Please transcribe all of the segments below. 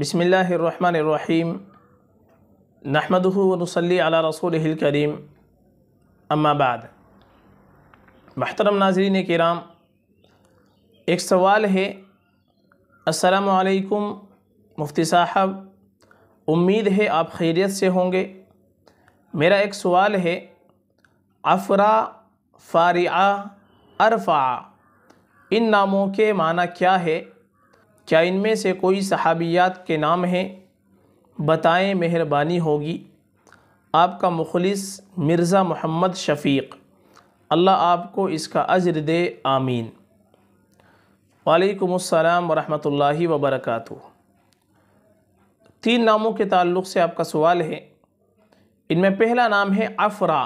बसमीम नहमदली अला रसूल करीम अम्माबाद महतरम नाजरीन कराम एक सवाल है असलकुम मुफ्ती साहब उम्मीद है आप खैरियत से होंगे मेरा एक सवाल है अफरा फ़ारिया अरफ़ा इन नामों के माना क्या है क्या इनमें से कोई सहाबियात के नाम हैं बताएं मेहरबानी होगी आपका मुखलिस मिर्ज़ा मोहम्मद शफ़ीक अल्लाह आपको इसका अजर दे आमीन वालेकुम वरहमतुल्लाहि व वबरकू तीन नामों के ताल्लुक़ से आपका सवाल है इनमें पहला नाम है अफरा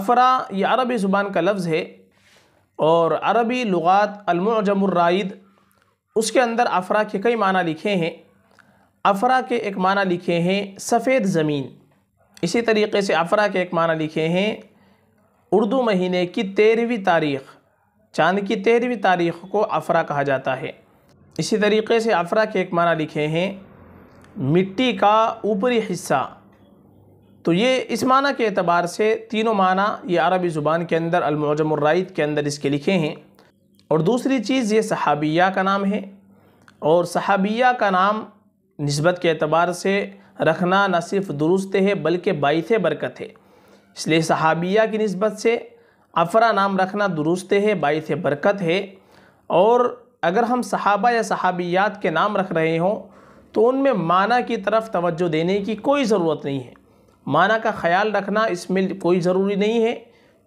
अफरा ये अरबी ज़ुबान का लफ्ज़ है और अरबी लगात अलमजमराइद उसके अंदर अफरा के कई माना लिखे हैं अफरा के एक माना लिखे हैं सफ़ेद ज़मीन इसी तरीके से अफरा के एक माना लिखे हैं उर्दू महीने की तेरहवीं तारीख चांद की तेरहवीं तारीख को अफरा कहा जाता है इसी तरीके से अफरा के एक माना लिखे हैं मिट्टी का ऊपरी हिस्सा तो ये इस माना के अतबार से तीनों माना ये अरबी ज़ुबान के अंदर अलमजमर के अंदर इसके लिखे हैं और दूसरी चीज़ ये सहाबिया का नाम है और सहाबिया का नाम नस्बत के अतबार से रखना न सिर्फ दुरुस्त है बल्कि बाईस बरकत है इसलिए सहाबिया की नस्बत से अफरा नाम रखना दुरुस्त है बाईस बरकत है और अगर हम सहाबा या सहाबियात के नाम रख रहे हों तो उनमें माना की तरफ तवज्जो देने की कोई ज़रूरत नहीं है माना का ख्याल रखना इसमें कोई ज़रूरी नहीं है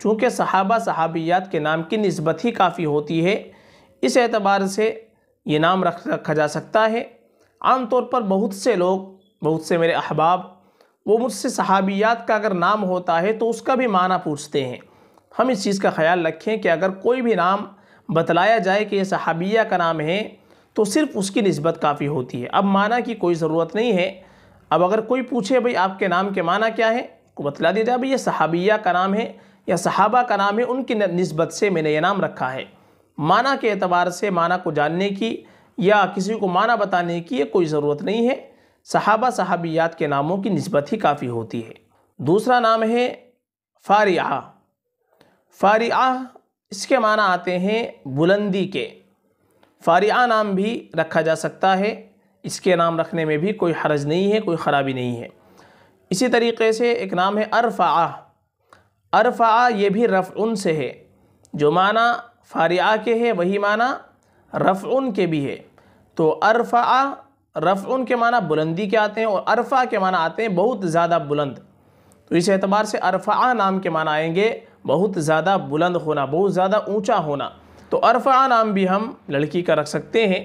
चूँकि सहाबा सहाबियात के नाम की नस्बत ही काफ़ी होती है इस एतबार से ये नाम रख रखा जा सकता है आमतौर पर बहुत से लोग बहुत से मेरे अहबाब वो मुझसे सहाबियात का अगर नाम होता है तो उसका भी माना पूछते हैं हम इस चीज़ का ख्याल रखें कि अगर कोई भी नाम बतलाया जाए कि यह सहाबिया का नाम है तो सिर्फ उसकी नस्बत काफ़ी होती है अब माना की कोई ज़रूरत नहीं है अब अगर कोई पूछे भाई आपके नाम के माना क्या है को तो बतला दिया जाए भाई ये सहाबिया का नाम है या सहाबा का नाम है उनकी नस्बत से मैंने ये नाम रखा है माना के अतबार से माना को जानने की या किसी को माना बताने की कोई ज़रूरत नहीं है सहाबा सहाबियात के नामों की नस्बत ही काफ़ी होती है दूसरा नाम है फ़ारिया फ़ारिया इसके माना आते हैं बुलंदी के फ़ारिया नाम भी रखा जा सकता है इसके नाम रखने में भी कोई हरज नहीं है कोई ख़राबी नहीं है इसी तरीके से एक नाम है अरफ़ा अरफ़ा ये भी रफ़ उन से है जो माना फ़ारिया के है वही माना रफ़ के भी है तो अरफ़ा रफ़ के माना बुलंदी के आते हैं और अरफ़ा के माना आते हैं बहुत ज़्यादा बुलंद तो इस एतबार से अरफ़ा नाम के माना आएंगे बहुत ज़्यादा बुलंद होना बहुत ज़्यादा ऊंचा होना तो अरफ़ा नाम भी हम लड़की का रख सकते हैं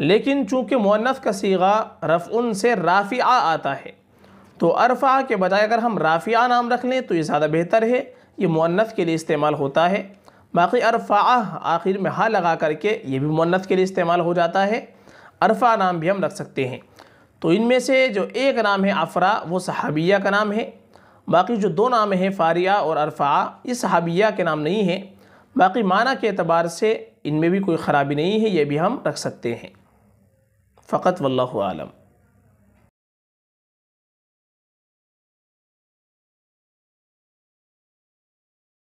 लेकिन चूँकि मुनफ़ का सीगा रफ़ से राफ़िया आता है तो अरफ़ा के बजाय अगर हम राफ़िया नाम रख लें तो ये ज़्यादा बेहतर है ये मुनफ़ के लिए इस्तेमाल होता है बाकी अरफ़ा आखिर में हा लगा करके ये भी मुन्नत के लिए इस्तेमाल हो जाता है अरफ़ा नाम भी हम रख सकते हैं तो इनमें से जो एक नाम है अफरा वो सहाबिया का नाम है बाकी जो दो नाम हैं फ़ारिया और अरफ़ा ये सहाबिया के नाम नहीं हैं बाकी माना के अतबार से इनमें भी कोई ख़राबी नहीं है ये भी हम रख सकते हैं फ़कत वल्लम आलम